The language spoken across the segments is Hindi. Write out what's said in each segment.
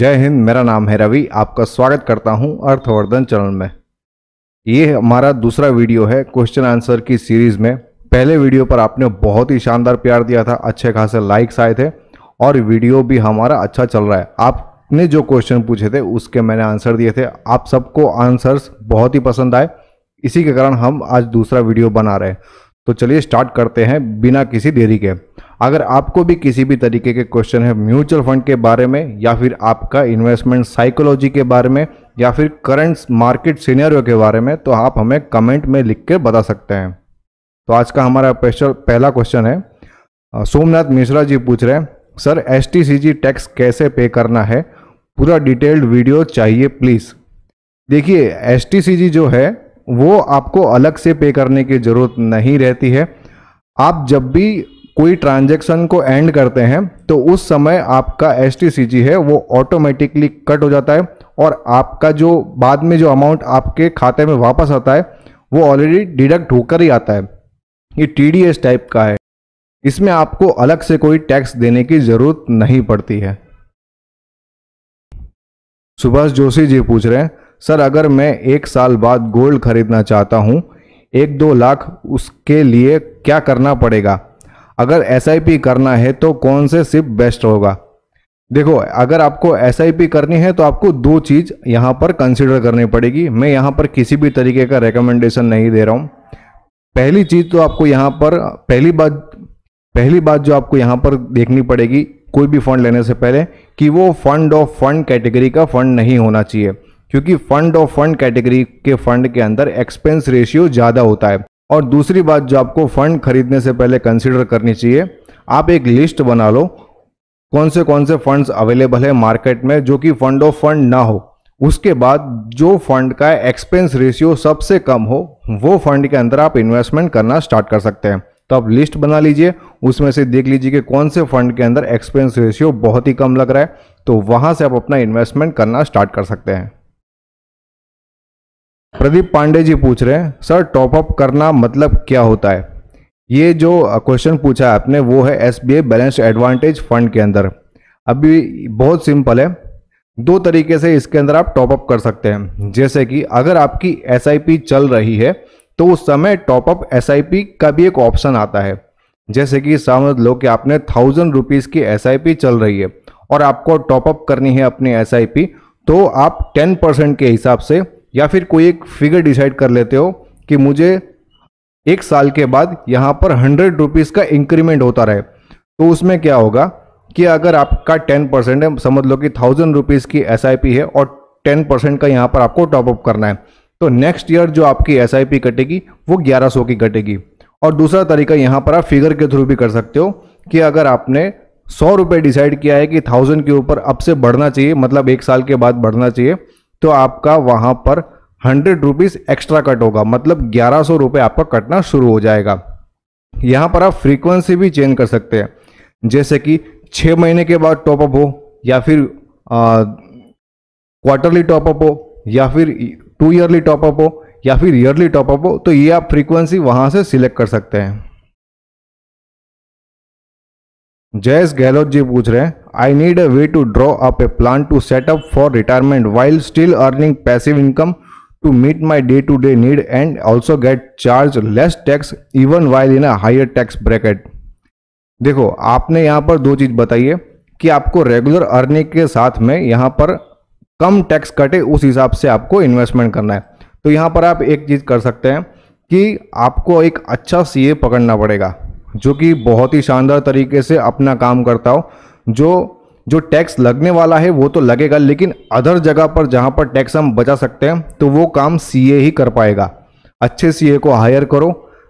जय हिंद मेरा नाम है रवि आपका स्वागत करता हूं अर्थवर्धन चैनल में ये हमारा दूसरा वीडियो है क्वेश्चन आंसर की सीरीज़ में पहले वीडियो पर आपने बहुत ही शानदार प्यार दिया था अच्छे खासे लाइक्स आए थे और वीडियो भी हमारा अच्छा चल रहा है आपने जो क्वेश्चन पूछे थे उसके मैंने आंसर दिए थे आप सबको आंसर्स बहुत ही पसंद आए इसी के कारण हम आज दूसरा वीडियो बना रहे हैं तो चलिए स्टार्ट करते हैं बिना किसी देरी के अगर आपको भी किसी भी तरीके के क्वेश्चन है म्यूचुअल फंड के बारे में या फिर आपका इन्वेस्टमेंट साइकोलॉजी के बारे में या फिर करंट मार्केट सीनियरों के बारे में तो आप हमें कमेंट में लिख के बता सकते हैं तो आज का हमारा स्पेशल पहला क्वेश्चन है सोमनाथ मिश्रा जी पूछ रहे हैं सर एस टैक्स कैसे पे करना है पूरा डिटेल्ड वीडियो चाहिए प्लीज़ देखिए एस जो है वो आपको अलग से पे करने की ज़रूरत नहीं रहती है आप जब भी कोई ट्रांजेक्शन को एंड करते हैं तो उस समय आपका एस है वो ऑटोमेटिकली कट हो जाता है और आपका जो बाद में जो अमाउंट आपके खाते में वापस आता है वो ऑलरेडी डिडक्ट होकर ही आता है ये टी टाइप का है इसमें आपको अलग से कोई टैक्स देने की ज़रूरत नहीं पड़ती है सुभाष जोशी जी पूछ रहे हैं सर अगर मैं एक साल बाद गोल्ड खरीदना चाहता हूं एक दो लाख उसके लिए क्या करना पड़ेगा अगर एस करना है तो कौन से सिप बेस्ट होगा देखो अगर आपको एस करनी है तो आपको दो चीज़ यहाँ पर कंसिडर करनी पड़ेगी मैं यहाँ पर किसी भी तरीके का रिकमेंडेशन नहीं दे रहा हूँ पहली चीज़ तो आपको यहाँ पर पहली बात पहली बात जो आपको यहाँ पर देखनी पड़ेगी कोई भी फंड लेने से पहले कि वो फंड ऑफ फंड कैटेगरी का फंड नहीं होना चाहिए क्योंकि फंड ऑफ फंड कैटेगरी के फंड के अंदर एक्सपेंस रेशियो ज़्यादा होता है और दूसरी बात जो आपको फंड खरीदने से पहले कंसिडर करनी चाहिए आप एक लिस्ट बना लो कौन से कौन से फंड्स अवेलेबल है मार्केट में जो कि फंड ऑफ फंड ना हो उसके बाद जो फंड का एक्सपेंस रेशियो सबसे कम हो वो फंड के अंदर आप इन्वेस्टमेंट करना स्टार्ट कर सकते हैं तो आप लिस्ट बना लीजिए उसमें से देख लीजिए कि कौन से फंड के अंदर एक्सपेंस रेशियो बहुत ही कम लग रहा है तो वहां से आप अपना इन्वेस्टमेंट करना स्टार्ट कर सकते हैं प्रदीप पांडे जी पूछ रहे हैं सर टॉपअप करना मतलब क्या होता है ये जो क्वेश्चन पूछा है आपने वो है S B I balance advantage fund के अंदर अभी बहुत सिंपल है दो तरीके से इसके अंदर आप टॉपअप कर सकते हैं जैसे कि अगर आपकी एस आई पी चल रही है तो उस समय टॉपअप एस आई पी का भी एक ऑप्शन आता है जैसे कि समझ लो कि आपने थाउजेंड रुपीज़ की एस आई पी चल रही है और आपको टॉपअप करनी है अपनी एस आई पी तो आप टेन परसेंट के हिसाब से या फिर कोई एक फिगर डिसाइड कर लेते हो कि मुझे एक साल के बाद यहाँ पर हंड्रेड रुपीज़ का इंक्रीमेंट होता रहे तो उसमें क्या होगा कि अगर आपका टेन परसेंट है समझ लो कि थाउजेंड रुपीज़ की एस है और टेन परसेंट का यहाँ पर आपको टॉपअप करना है तो नेक्स्ट ईयर जो आपकी एस कटेगी वो ग्यारह सौ की कटेगी और दूसरा तरीका यहाँ पर आप फिगर के थ्रू भी कर सकते हो कि अगर आपने सौ रुपये डिसाइड किया है कि थाउजेंड के ऊपर अब से बढ़ना चाहिए मतलब एक साल के बाद बढ़ना चाहिए तो आपका वहां पर हंड्रेड रुपीज़ एक्स्ट्रा कट होगा मतलब ग्यारह सौ रुपये आपका कटना शुरू हो जाएगा यहां पर आप फ्रीक्वेंसी भी चेंज कर सकते हैं जैसे कि छह महीने के बाद टॉपअप हो या फिर क्वार्टरली टॉपअप हो या फिर टू ईयरली टॉपअप हो या फिर ईयरली टॉपअप हो तो ये आप फ्रीक्वेंसी वहां से सिलेक्ट कर सकते हैं जयेश गहलोत जी पूछ रहे हैं I need a way to draw up a plan to set up for retirement while still earning passive income to meet my day to day need and also get charge less tax even while in a higher tax bracket देखो आपने यहाँ पर दो चीज़ बताई है कि आपको रेगुलर अर्निंग के साथ में यहाँ पर कम टैक्स कटे उस हिसाब से आपको इन्वेस्टमेंट करना है तो यहाँ पर आप एक चीज़ कर सकते हैं कि आपको एक अच्छा सीए पकड़ना पड़ेगा जो कि बहुत ही शानदार तरीके से अपना काम करता हो जो जो टैक्स लगने वाला है वो तो लगेगा लेकिन अदर जगह पर जहाँ पर टैक्स हम बचा सकते हैं तो वो काम सी ही कर पाएगा अच्छे सी को हायर करो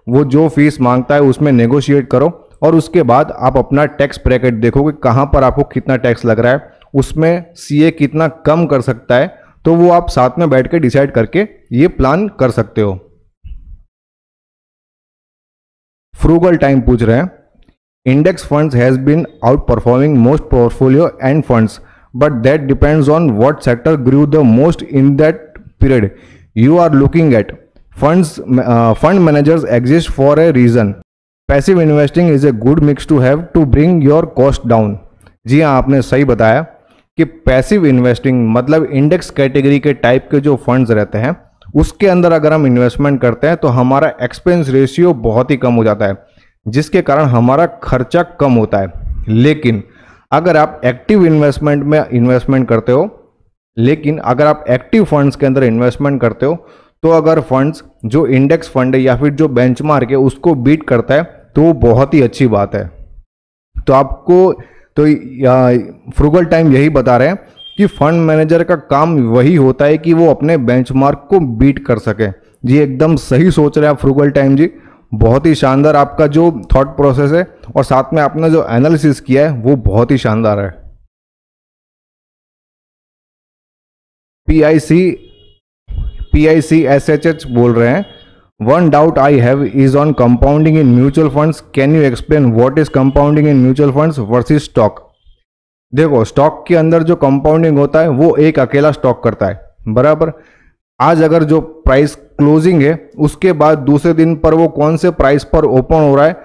वो जो फीस मांगता है उसमें नेगोशिएट करो और उसके बाद आप अपना टैक्स ब्रैकेट देखो कि कहाँ पर आपको कितना टैक्स लग रहा है उसमें सी कितना कम कर सकता है तो वो आप साथ में बैठ के डिसाइड करके ये प्लान कर सकते हो फ्रूगल टाइम पूछ रहे हैं index funds has been outperforming most portfolio and funds but that depends on what sector grew the most in that period you are looking at funds fund managers exist for a reason passive investing is a good mix to have to bring your cost down जी हाँ आपने सही बताया कि पैसिव इन्वेस्टिंग मतलब इंडेक्स कैटेगरी के टाइप के जो फंड्स रहते हैं उसके अंदर अगर हम इन्वेस्टमेंट करते हैं तो हमारा एक्सपेंस रेशियो बहुत ही कम हो जाता है जिसके कारण हमारा खर्चा कम होता है लेकिन अगर आप एक्टिव इन्वेस्टमेंट में इन्वेस्टमेंट करते हो लेकिन अगर आप एक्टिव फंड्स के अंदर इन्वेस्टमेंट करते हो तो अगर फंड्स जो इंडेक्स फंड है या फिर जो बेंचमार्क है उसको बीट करता है तो वो बहुत ही अच्छी बात है तो आपको तो फ्रूगल टाइम यही बता रहे हैं कि फंड मैनेजर का काम वही होता है कि वो अपने बेंचमार्क को बीट कर सके जी एकदम सही सोच रहे हैं आप फ्रूगल टाइम जी बहुत ही शानदार आपका जो थॉट प्रोसेस है और साथ में आपने जो एनालिसिस किया है वो बहुत ही शानदार है P I C P I C S H H बोल रहे हैं one doubt I have is on compounding in mutual funds can you explain what is compounding in mutual funds versus stock देखो स्टॉक के अंदर जो कंपाउंडिंग होता है वो एक अकेला स्टॉक करता है बराबर आज अगर जो प्राइस क्लोजिंग है उसके बाद दूसरे दिन पर वो कौन से प्राइस पर ओपन हो रहा है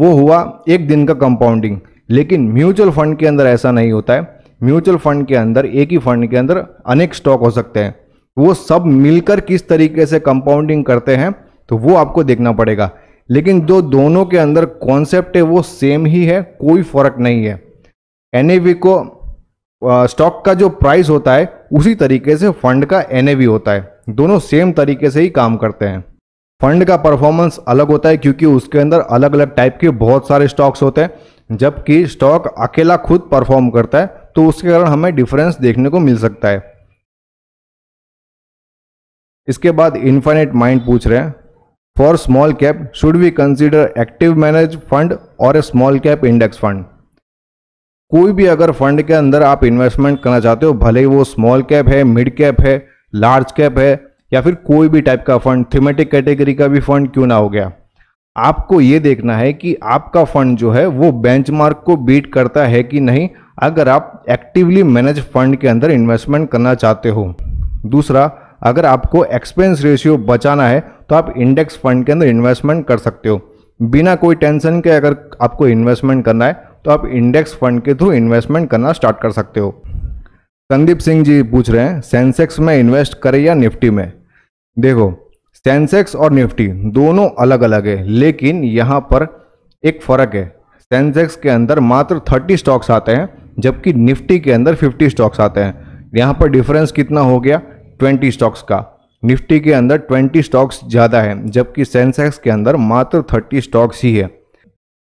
वो हुआ एक दिन का कंपाउंडिंग लेकिन म्यूचुअल फंड के अंदर ऐसा नहीं होता है म्यूचुअल फंड के अंदर एक ही फंड के अंदर अनेक स्टॉक हो सकते हैं वो सब मिलकर किस तरीके से कंपाउंडिंग करते हैं तो वो आपको देखना पड़ेगा लेकिन जो दोनों के अंदर कॉन्सेप्ट है वो सेम ही है कोई फर्क नहीं है एन को स्टॉक का जो प्राइस होता है उसी तरीके से फंड का एन होता है दोनों सेम तरीके से ही काम करते हैं फंड का परफॉर्मेंस अलग होता है क्योंकि उसके अंदर अलग अलग टाइप के बहुत सारे स्टॉक्स होते हैं जबकि स्टॉक अकेला खुद परफॉर्म करता है तो उसके कारण हमें डिफरेंस देखने को मिल सकता है इसके बाद इन्फाइनेट माइंड पूछ रहे हैं for small cap should we consider active manage fund और a small cap index fund कोई भी अगर फंड के अंदर आप इन्वेस्टमेंट करना चाहते हो भले ही वो स्मॉल कैप है मिड कैप है लार्ज कैप है या फिर कोई भी टाइप का फंड थीमेटिक कैटेगरी का भी फंड क्यों ना हो गया आपको ये देखना है कि आपका फंड जो है वो बेंचमार्क को बीट करता है कि नहीं अगर आप एक्टिवली मैनेज फंड के अंदर इन्वेस्टमेंट करना चाहते हो दूसरा अगर आपको एक्सपेंस रेशियो बचाना है तो आप इंडेक्स फंड के अंदर इन्वेस्टमेंट कर सकते हो बिना कोई टेंशन के अगर आपको इन्वेस्टमेंट करना है तो आप इंडेक्स फंड के थ्रू इन्वेस्टमेंट करना स्टार्ट कर सकते हो संदीप सिंह जी पूछ रहे हैं सेंसेक्स में इन्वेस्ट करें या निफ्टी में देखो सेंसेक्स और निफ्टी दोनों अलग अलग है लेकिन यहाँ पर एक फ़र्क है सेंसेक्स के अंदर मात्र 30 स्टॉक्स आते हैं जबकि निफ्टी के अंदर 50 स्टॉक्स आते हैं यहाँ पर डिफरेंस कितना हो गया 20 स्टॉक्स का निफ्टी के अंदर 20 स्टॉक्स ज़्यादा है जबकि सेंसेक्स के अंदर मात्र 30 स्टॉक्स ही है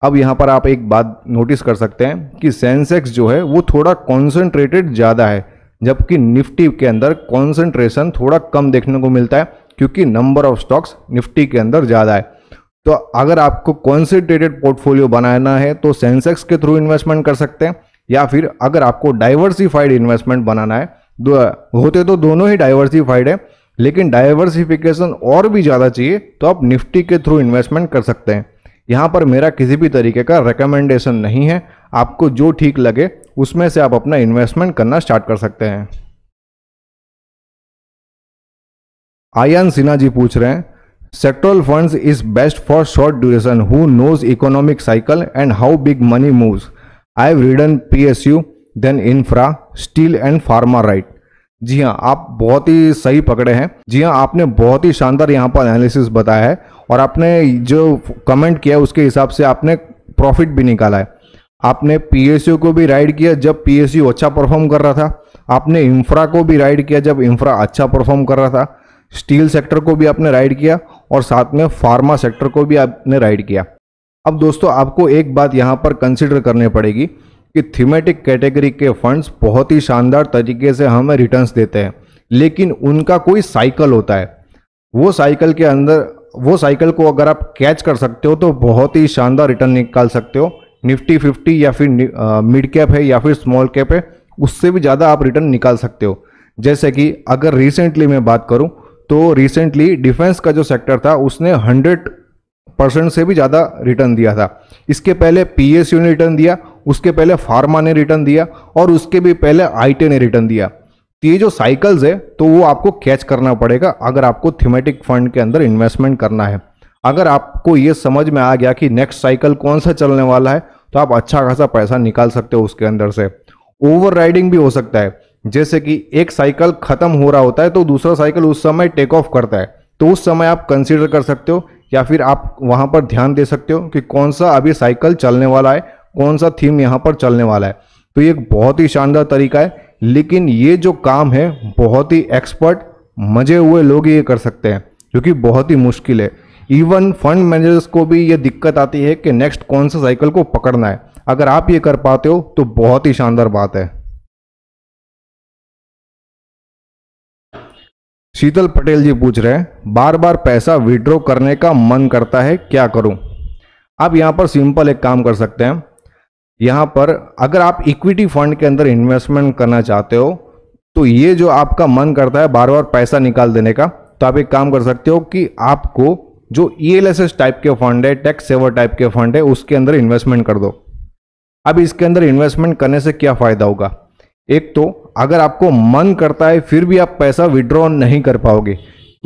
अब यहाँ पर आप एक बात नोटिस कर सकते हैं कि सेंसेक्स जो है वो थोड़ा कॉन्सेंट्रेटेड ज़्यादा है जबकि निफ्टी के अंदर कॉन्सेंट्रेशन थोड़ा कम देखने को मिलता है क्योंकि नंबर ऑफ स्टॉक्स निफ्टी के अंदर ज़्यादा है तो अगर आपको कॉन्सेंट्रेटेड पोर्टफोलियो बनाना है तो सेंसेक्स के थ्रू इन्वेस्टमेंट कर सकते हैं या फिर अगर आपको डाइवर्सिफाइड इन्वेस्टमेंट बनाना है दो होते तो दोनों ही डाइवर्सिफाइड है लेकिन डाइवर्सिफिकेशन और भी ज़्यादा चाहिए तो आप निफ्टी के थ्रू इन्वेस्टमेंट कर सकते हैं यहाँ पर मेरा किसी भी तरीके का रिकमेंडेशन नहीं है आपको जो ठीक लगे उसमें से आप अपना इन्वेस्टमेंट करना स्टार्ट कर सकते हैं आयान सिन्हा जी पूछ रहे हैं sectoral funds is best for short duration who knows economic cycle and how big money moves I have ridden P S U then infra steel and pharma right जी हाँ आप बहुत ही सही पकड़े हैं जी हाँ आपने बहुत ही शानदार यहाँ पर एनालिसिस बताया है और आपने जो कमेंट किया उसके हिसाब से आपने प्रॉफिट भी निकाला है आपने पी को भी राइड किया जब पी अच्छा परफॉर्म कर रहा था आपने इंफ्रा को भी राइड किया जब इंफ्रा अच्छा परफॉर्म कर रहा था स्टील सेक्टर को भी आपने राइड किया और साथ में फार्मा सेक्टर को भी आपने राइड किया अब दोस्तों आपको एक बात यहाँ पर कंसिडर करने पड़ेगी कि थीमेटिक कैटेगरी के फंड्स बहुत ही शानदार तरीके से हमें रिटर्न्स देते हैं लेकिन उनका कोई साइकिल होता है वो साइकिल के अंदर वो साइकिल को अगर आप कैच कर सकते हो तो बहुत ही शानदार रिटर्न निकाल सकते हो निफ्टी फिफ्टी या फिर मिड कैप है या फिर स्मॉल कैप है उससे भी ज़्यादा आप रिटर्न निकाल सकते हो जैसे कि अगर रिसेंटली मैं बात करूँ तो रिसेंटली डिफेंस का जो सेक्टर था उसने हंड्रेड परसेंट से भी ज़्यादा रिटर्न दिया था इसके पहले पी ने रिटर्न दिया उसके पहले फार्मा ने रिटर्न दिया और उसके भी पहले आई e ने रिटर्न दिया तो ये जो साइकिल्स है तो वो आपको कैच करना पड़ेगा अगर आपको थीमेटिक फंड के अंदर इन्वेस्टमेंट करना है अगर आपको ये समझ में आ गया कि नेक्स्ट साइकिल कौन सा चलने वाला है तो आप अच्छा खासा पैसा निकाल सकते हो उसके अंदर से ओवर भी हो सकता है जैसे कि एक साइकिल खत्म हो रहा होता है तो दूसरा साइकिल उस समय टेक ऑफ करता है तो उस समय आप कंसिडर कर सकते हो या फिर आप वहाँ पर ध्यान दे सकते हो कि कौन सा अभी साइकिल चलने वाला है कौन सा थीम यहाँ पर चलने वाला है तो ये एक बहुत ही शानदार तरीका है लेकिन ये जो काम है बहुत ही एक्सपर्ट मजे हुए लोग ये कर सकते हैं जो कि बहुत ही मुश्किल है इवन फंड मैनेजर्स को भी ये दिक्कत आती है कि नेक्स्ट कौन सा साइकिल को पकड़ना है अगर आप ये कर पाते हो तो बहुत ही शानदार बात है शीतल पटेल जी पूछ रहे हैं बार बार पैसा विड्रॉ करने का मन करता है क्या करूं आप यहां पर सिंपल एक काम कर सकते हैं यहाँ पर अगर आप इक्विटी फंड के अंदर इन्वेस्टमेंट करना चाहते हो तो ये जो आपका मन करता है बार बार पैसा निकाल देने का तो आप एक काम कर सकते हो कि आपको जो ई e टाइप के फंड है टैक्स सेवर टाइप के फंड है उसके अंदर इन्वेस्टमेंट कर दो अब इसके अंदर इन्वेस्टमेंट करने से क्या फ़ायदा होगा एक तो अगर आपको मन करता है फिर भी आप पैसा विड्रॉ नहीं कर पाओगे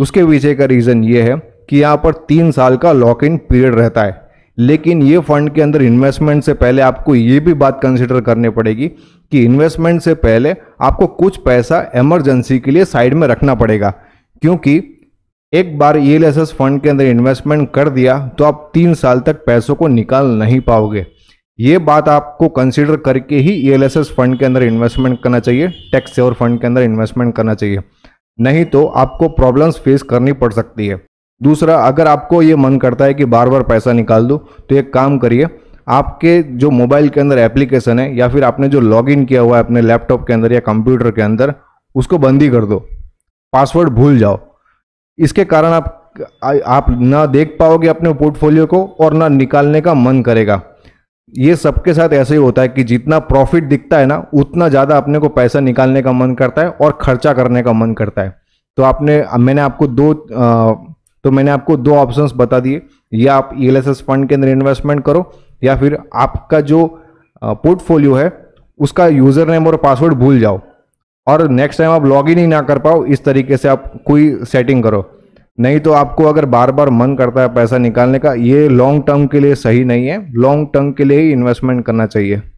उसके पीछे का रीज़न ये है कि यहाँ पर तीन साल का लॉक इन पीरियड रहता है लेकिन ये फंड के अंदर इन्वेस्टमेंट से पहले आपको ये भी बात कंसिडर करनी पड़ेगी कि इन्वेस्टमेंट से पहले आपको कुछ पैसा एमरजेंसी के लिए साइड में रखना पड़ेगा क्योंकि एक बार ई e फंड के अंदर इन्वेस्टमेंट कर दिया तो आप तीन साल तक पैसों को निकाल नहीं पाओगे ये बात आपको कंसिडर करके ही ई e फंड के अंदर इन्वेस्टमेंट करना चाहिए टैक्स सेवर फंड के अंदर इन्वेस्टमेंट करना चाहिए नहीं तो आपको प्रॉब्लम्स फेस करनी पड़ सकती है दूसरा अगर आपको ये मन करता है कि बार बार पैसा निकाल दो तो एक काम करिए आपके जो मोबाइल के अंदर एप्लीकेशन है या फिर आपने जो लॉग किया हुआ है अपने लैपटॉप के अंदर या कंप्यूटर के अंदर उसको बंद ही कर दो पासवर्ड भूल जाओ इसके कारण आप आप ना देख पाओगे अपने पोर्टफोलियो को और ना निकालने का मन करेगा ये सबके साथ ऐसे ही होता है कि जितना प्रॉफिट दिखता है ना उतना ज़्यादा अपने को पैसा निकालने का मन करता है और खर्चा करने का मन करता है तो आपने मैंने आपको दो तो मैंने आपको दो ऑप्शंस बता दिए या आप ई e फंड के अंदर इन्वेस्टमेंट करो या फिर आपका जो पोर्टफोलियो है उसका यूज़र नेम और पासवर्ड भूल जाओ और नेक्स्ट टाइम आप लॉग इन ही ना कर पाओ इस तरीके से आप कोई सेटिंग करो नहीं तो आपको अगर बार बार मन करता है पैसा निकालने का ये लॉन्ग टर्म के लिए सही नहीं है लॉन्ग टर्म के लिए ही इन्वेस्टमेंट करना चाहिए